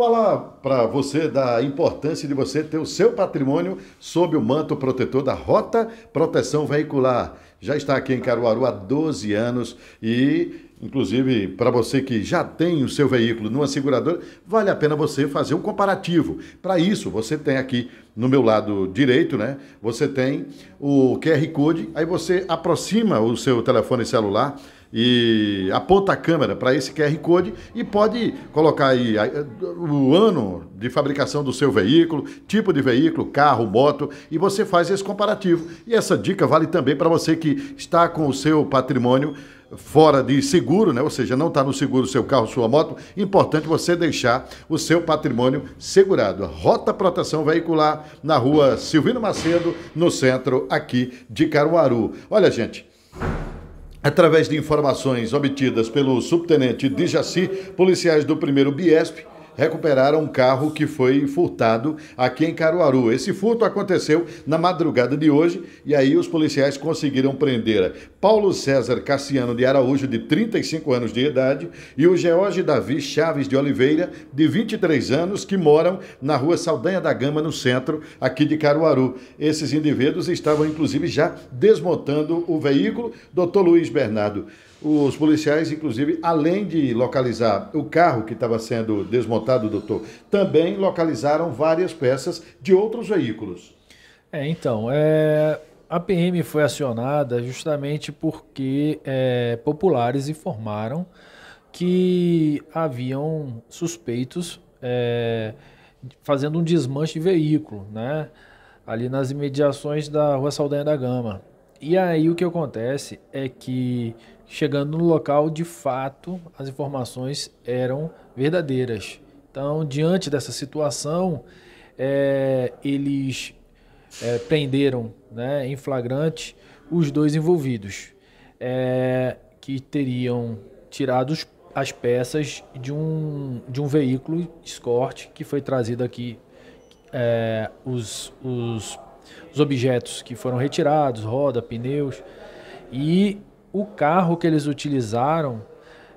falar para você da importância de você ter o seu patrimônio sob o manto protetor da Rota Proteção Veicular. Já está aqui em Caruaru há 12 anos e Inclusive, para você que já tem o seu veículo numa seguradora, vale a pena você fazer um comparativo. Para isso, você tem aqui no meu lado direito, né? Você tem o QR Code, aí você aproxima o seu telefone celular e aponta a câmera para esse QR Code e pode colocar aí o ano de fabricação do seu veículo, tipo de veículo, carro, moto, e você faz esse comparativo. E essa dica vale também para você que está com o seu patrimônio fora de seguro, né? ou seja, não está no seguro seu carro, sua moto, importante você deixar o seu patrimônio segurado. Rota Proteção Veicular na rua Silvino Macedo, no centro aqui de Caruaru. Olha, gente. Através de informações obtidas pelo subtenente Dijaci, policiais do primeiro Biesp recuperaram um carro que foi furtado aqui em Caruaru. Esse furto aconteceu na madrugada de hoje e aí os policiais conseguiram prender Paulo César Cassiano de Araújo, de 35 anos de idade, e o George Davi Chaves de Oliveira, de 23 anos, que moram na rua Saldanha da Gama, no centro aqui de Caruaru. Esses indivíduos estavam, inclusive, já desmontando o veículo. Doutor Luiz Bernardo, os policiais, inclusive, além de localizar o carro que estava sendo desmontado, doutor, também localizaram várias peças de outros veículos. É, então, é, a PM foi acionada justamente porque é, populares informaram que haviam suspeitos é, fazendo um desmanche de veículo, né? Ali nas imediações da Rua Saldanha da Gama. E aí o que acontece é que chegando no local, de fato, as informações eram verdadeiras. Então, diante dessa situação, é, eles é, prenderam né, em flagrante os dois envolvidos, é, que teriam tirado as peças de um, de um veículo Escort que foi trazido aqui. É, os, os os objetos que foram retirados, roda, pneus. E o carro que eles utilizaram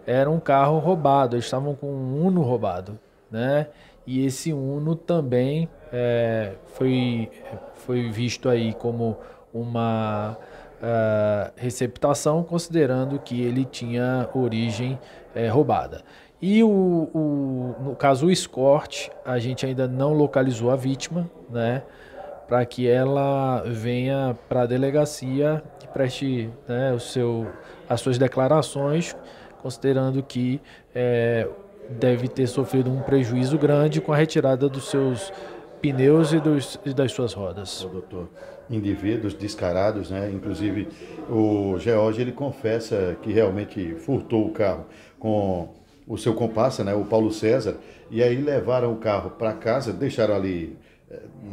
era um carro roubado, eles estavam com um Uno roubado, né? E esse Uno também é, foi, foi visto aí como uma uh, receptação, considerando que ele tinha origem é, roubada. E o, o, no caso o escorte, a gente ainda não localizou a vítima, né? para que ela venha para a delegacia e preste né, o seu, as suas declarações, considerando que é, deve ter sofrido um prejuízo grande com a retirada dos seus pneus e, dos, e das suas rodas. Ô, doutor, indivíduos descarados, né? Inclusive o George ele confessa que realmente furtou o carro com o seu comparsa, né? O Paulo César. E aí levaram o carro para casa, deixaram ali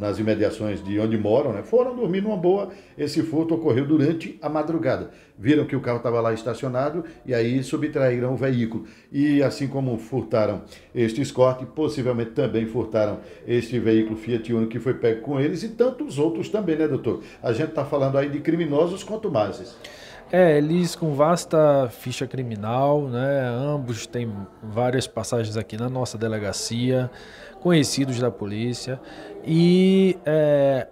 nas imediações de onde moram, né? foram dormir numa boa. Esse furto ocorreu durante a madrugada. Viram que o carro estava lá estacionado e aí subtraíram o veículo. E assim como furtaram este Escort, possivelmente também furtaram este veículo Fiat Uno que foi pego com eles e tantos outros também, né, doutor? A gente está falando aí de criminosos quanto mais. É, eles com vasta ficha criminal, né? Ambos têm várias passagens aqui na nossa delegacia, conhecidos da polícia. E é,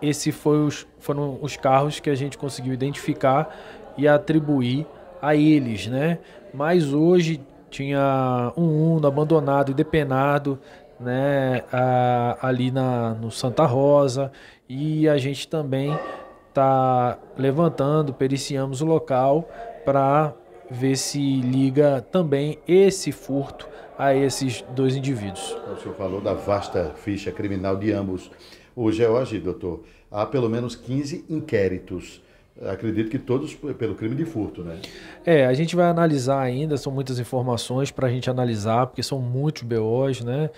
esse foi os, foram os carros que a gente conseguiu identificar e atribuir a eles, né? Mas hoje tinha um Uno abandonado e depenado, né? A, ali na, no Santa Rosa. E a gente também está levantando, periciamos o local para ver se liga também esse furto a esses dois indivíduos. O senhor falou da vasta ficha criminal de ambos. Hoje é hoje, doutor. Há pelo menos 15 inquéritos acredito que todos pelo crime de furto, né? É, a gente vai analisar ainda, são muitas informações para a gente analisar, porque são muitos BOs, né?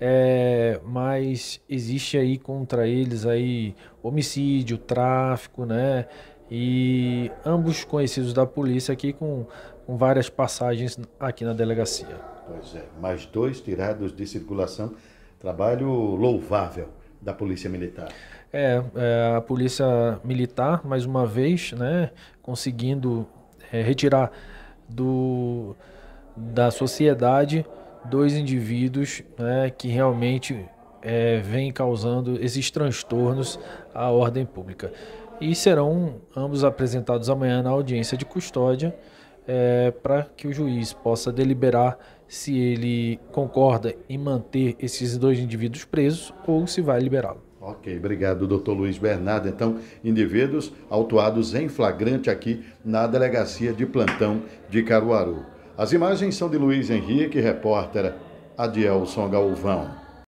É, mas existe aí contra eles aí homicídio, tráfico, né? E ambos conhecidos da polícia aqui com, com várias passagens aqui na delegacia. Pois é, mais dois tirados de circulação, trabalho louvável da Polícia Militar. É, é, a polícia militar, mais uma vez, né, conseguindo é, retirar do, da sociedade dois indivíduos né, que realmente é, vêm causando esses transtornos à ordem pública. E serão ambos apresentados amanhã na audiência de custódia é, para que o juiz possa deliberar se ele concorda em manter esses dois indivíduos presos ou se vai liberá los Ok, obrigado, doutor Luiz Bernardo. Então, indivíduos autuados em flagrante aqui na delegacia de plantão de Caruaru. As imagens são de Luiz Henrique, repórter Adielson Galvão.